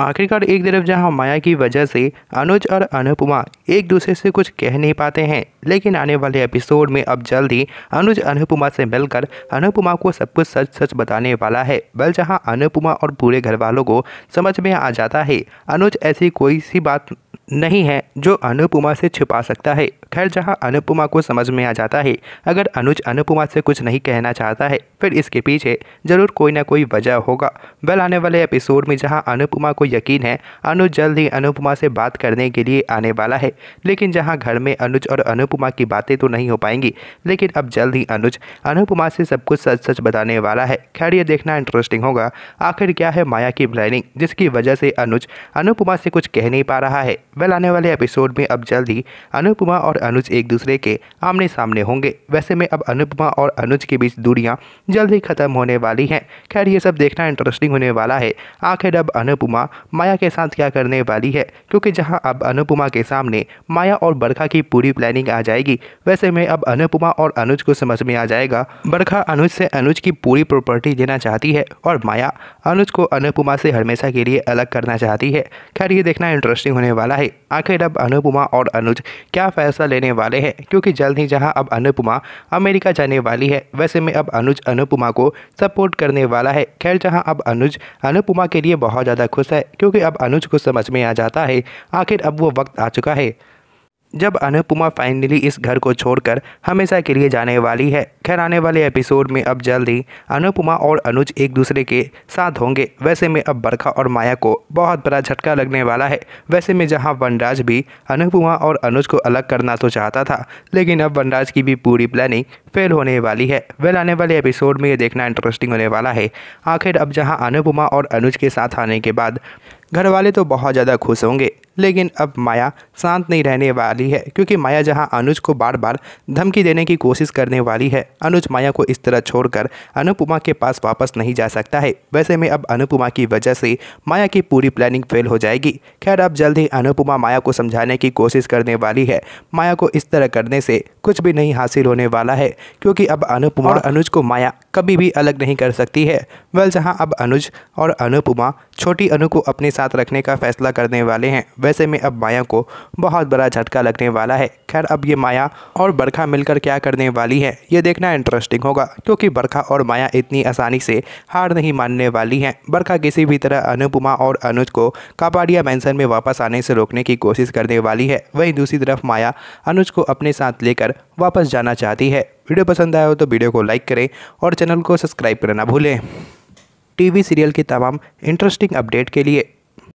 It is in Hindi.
आखिरकार एक तरफ जहां माया की वजह से अनुज और अनुपमा एक दूसरे से कुछ कह नहीं पाते हैं लेकिन आने वाले एपिसोड में अब जल्द ही अनुज अनुपमा से मिलकर अनुपमा को सब कुछ सच सच बताने वाला है बल जहां अनुपमा और पूरे घर वालों को समझ में आ जाता है अनुज ऐसी कोई सी बात नहीं है जो अनुपमा से छिपा सकता है खैर जहां अनुपमा को समझ में आ जाता है अगर अनुज अनुपमा से कुछ नहीं कहना चाहता है फिर इसके पीछे ज़रूर कोई ना कोई वजह होगा वेल आने वाले एपिसोड में जहां अनुपमा को यकीन है अनुज जल्द ही अनुपमा से बात करने के लिए आने वाला है लेकिन जहाँ घर में अनुज और अनुपमा की बातें तो नहीं हो पाएंगी लेकिन अब जल्द ही अनुज अनुपमा से सब कुछ सच सच बताने वाला है खैर ये देखना इंटरेस्टिंग होगा आखिर क्या है माया की प्लानिंग जिसकी वजह से अनुज अनुपमा से कुछ कह नहीं पा रहा है वेल आने वाले एपिसोड में अब जल्द ही अनुपमा और अनुज एक दूसरे के आमने सामने होंगे वैसे में अब अनुपमा और अनुज के बीच दूरियाँ जल्द ही खत्म होने वाली हैं खैर ये सब देखना इंटरेस्टिंग होने वाला है आखिर अब अनुपमा माया के साथ क्या करने वाली है क्योंकि जहाँ अब अनुपमा के सामने माया और बरखा की पूरी प्लानिंग आ जाएगी वैसे में अब अनुपमा और अनुज को समझ में आ जाएगा बरखा अनुज से अनुज की पूरी प्रॉपर्टी लेना चाहती है और माया अनुज को अनुपमा से हमेशा के लिए अलग करना चाहती है खैर ये देखना इंटरेस्टिंग होने वाला है आखिर अब अनुपमा और अनुज क्या फैसला लेने वाले हैं क्योंकि जल्द ही जहां अब अनुपमा अमेरिका जाने वाली है वैसे में अब अनुज अनुपमा को सपोर्ट करने वाला है खैर जहां अब अनुज अनुपमा के लिए बहुत ज़्यादा खुश है क्योंकि अब अनुज को समझ में आ जाता है आखिर अब वो वक्त आ चुका है जब अनुपमा फाइनली इस घर को छोड़कर हमेशा के लिए जाने वाली है खैर आने वाले एपिसोड में अब जल्द ही अनुपमा और अनुज एक दूसरे के साथ होंगे वैसे में अब बरखा और माया को बहुत बड़ा झटका लगने वाला है वैसे में जहाँ वनराज भी अनुपमा और अनुज को अलग करना तो चाहता था लेकिन अब वनराज की भी पूरी प्लानिंग फेल होने वाली है वेल आने वाले एपिसोड में ये देखना इंटरेस्टिंग होने वाला है आखिर अब जहाँ अनुपमा और अनुज के साथ आने के बाद घर वाले तो बहुत ज़्यादा खुश होंगे लेकिन अब माया शांत नहीं रहने वाली है क्योंकि माया जहां अनुज को बार बार धमकी देने की कोशिश करने वाली है अनुज माया को इस तरह छोड़कर अनुपमा के पास वापस नहीं जा सकता है वैसे में अब अनुपमा की वजह से माया की पूरी प्लानिंग फेल हो जाएगी खैर अब जल्द ही अनुपमा माया को समझाने की कोशिश करने वाली है माया को इस तरह करने से कुछ भी नहीं हासिल होने वाला है क्योंकि अब अनुपमा और अनुज को माया कभी भी अलग नहीं कर सकती है वह जहाँ अब अनुज और अनुपमा छोटी अनु को अपने साथ रखने का फैसला करने वाले हैं वैसे में अब माया को बहुत बड़ा झटका लगने वाला है खैर अब ये माया और बरखा मिलकर क्या करने वाली है ये देखना इंटरेस्टिंग होगा क्योंकि बरखा और माया इतनी आसानी से हार नहीं मानने वाली हैं बरखा किसी भी तरह अनुपमा और अनुज को कापाडिया मैंसन में वापस आने से रोकने की कोशिश करने वाली है वहीं दूसरी तरफ माया अनुज को अपने साथ लेकर वापस जाना चाहती है वीडियो पसंद आया हो तो वीडियो को लाइक करें और चैनल को सब्सक्राइब करना भूलें टीवी सीरियल की तमाम इंटरेस्टिंग अपडेट के लिए